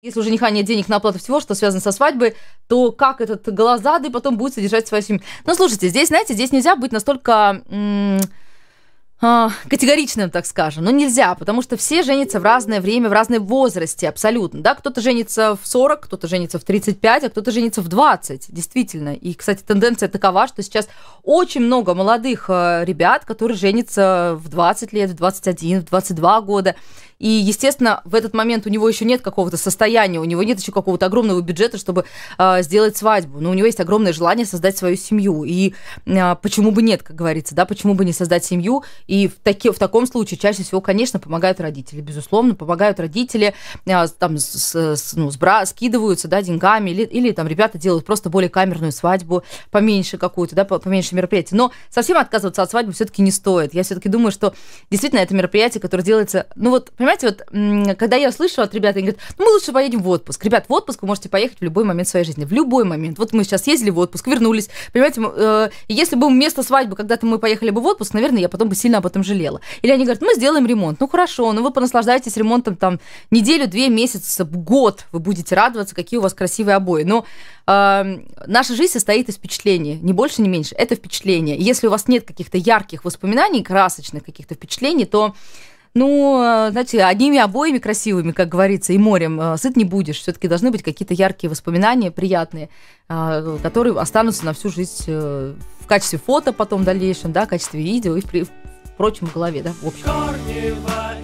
Если у жениха нет денег на оплату всего, что связано со свадьбой, то как этот глазадый потом будет содержать свою семью? Ну, слушайте, здесь, знаете, здесь нельзя быть настолько а, категоричным, так скажем. но ну, нельзя, потому что все женятся в разное время, в разном возрасте абсолютно, да? Кто-то женится в 40, кто-то женится в 35, а кто-то женится в 20, действительно. И, кстати, тенденция такова, что сейчас очень много молодых э, ребят, которые женятся в 20 лет, в 21, в 22 года. И, естественно, в этот момент у него еще нет какого-то состояния, у него нет еще какого-то огромного бюджета, чтобы э, сделать свадьбу. Но у него есть огромное желание создать свою семью. И э, почему бы нет, как говорится, да, почему бы не создать семью? И в, таки, в таком случае чаще всего, конечно, помогают родители, безусловно, помогают родители, э, там, с, с, ну, сбра, скидываются, да, деньгами, или, или там ребята делают просто более камерную свадьбу, поменьше какую-то, да, поменьше мероприятий. Но совсем отказываться от свадьбы все-таки не стоит. Я все-таки думаю, что действительно это мероприятие, которое делается, ну вот, понимаете, понимаете, вот когда я слышу от ребят, они говорят, ну мы лучше поедем в отпуск. Ребят, в отпуск вы можете поехать в любой момент своей жизни, в любой момент. Вот мы сейчас ездили в отпуск, вернулись, понимаете, э, если бы вместо свадьбы когда-то мы поехали бы в отпуск, наверное, я потом бы сильно об этом жалела. Или они говорят, мы сделаем ремонт. Ну хорошо, но ну, вы понаслаждаетесь ремонтом там неделю, две, месяца, год. Вы будете радоваться, какие у вас красивые обои. Но эм, наша жизнь состоит из впечатлений, не больше, не меньше. Это впечатление. Если у вас нет каких-то ярких воспоминаний, красочных каких-то впечатлений, то ну, э, знаете, одними обоими красивыми, как говорится, и морем э, сыт не будешь. Все-таки должны быть какие-то яркие воспоминания, приятные, э, которые останутся на всю жизнь в качестве фото потом в дальнейшем, да, в качестве видео и в, в голове, да, в общем.